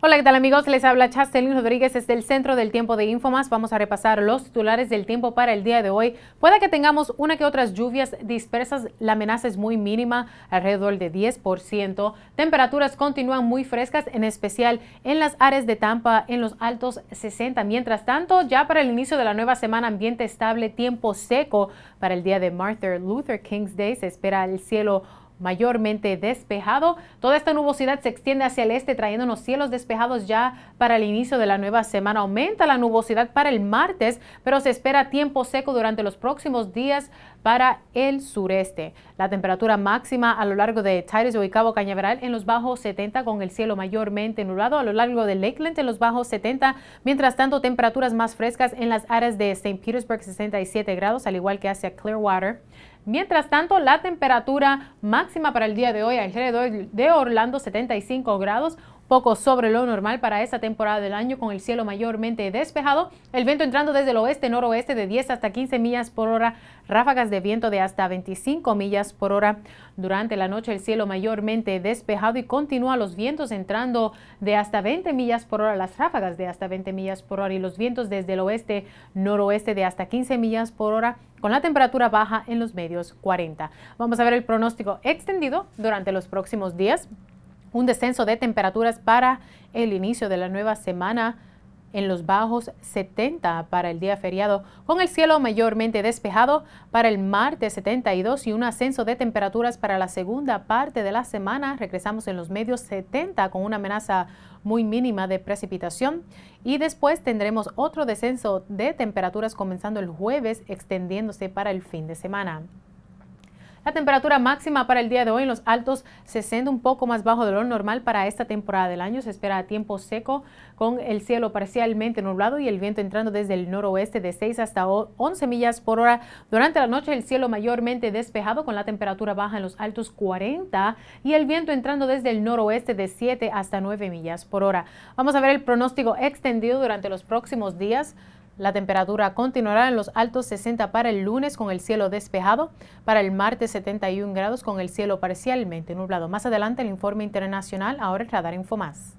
Hola, ¿qué tal amigos? Les habla Chastelín Rodríguez desde el Centro del Tiempo de Infomas. Vamos a repasar los titulares del tiempo para el día de hoy. Puede que tengamos una que otras lluvias dispersas, la amenaza es muy mínima, alrededor de 10%. Temperaturas continúan muy frescas, en especial en las áreas de Tampa, en los altos 60. Mientras tanto, ya para el inicio de la nueva semana, ambiente estable, tiempo seco. Para el día de Martin Luther King's Day se espera el cielo mayormente despejado. Toda esta nubosidad se extiende hacia el este, trayéndonos cielos despejados ya para el inicio de la nueva semana. Aumenta la nubosidad para el martes, pero se espera tiempo seco durante los próximos días para el sureste. La temperatura máxima a lo largo de Titusville y Cabo Cañaveral en los bajos 70 con el cielo mayormente nublado a lo largo de Lakeland en los bajos 70. Mientras tanto, temperaturas más frescas en las áreas de St. Petersburg 67 grados, al igual que hacia Clearwater. Mientras tanto, la temperatura máxima para el día de hoy alrededor de Orlando 75 grados, poco sobre lo normal para esta temporada del año con el cielo mayormente despejado, el viento entrando desde el oeste-noroeste de 10 hasta 15 millas por hora, ráfagas de viento de hasta 25 millas por hora. Durante la noche el cielo mayormente despejado y continúa los vientos entrando de hasta 20 millas por hora, las ráfagas de hasta 20 millas por hora y los vientos desde el oeste-noroeste de hasta 15 millas por hora con la temperatura baja en los medios 40. Vamos a ver el pronóstico extendido durante los próximos días un descenso de temperaturas para el inicio de la nueva semana en los bajos 70 para el día feriado, con el cielo mayormente despejado para el martes 72 y un ascenso de temperaturas para la segunda parte de la semana. Regresamos en los medios 70 con una amenaza muy mínima de precipitación y después tendremos otro descenso de temperaturas comenzando el jueves extendiéndose para el fin de semana. La temperatura máxima para el día de hoy en los altos se siente un poco más bajo de lo normal para esta temporada del año. Se espera tiempo seco con el cielo parcialmente nublado y el viento entrando desde el noroeste de 6 hasta 11 millas por hora. Durante la noche el cielo mayormente despejado con la temperatura baja en los altos 40 y el viento entrando desde el noroeste de 7 hasta 9 millas por hora. Vamos a ver el pronóstico extendido durante los próximos días. La temperatura continuará en los altos 60 para el lunes con el cielo despejado, para el martes 71 grados con el cielo parcialmente nublado. Más adelante el informe internacional, ahora el radar Infomás.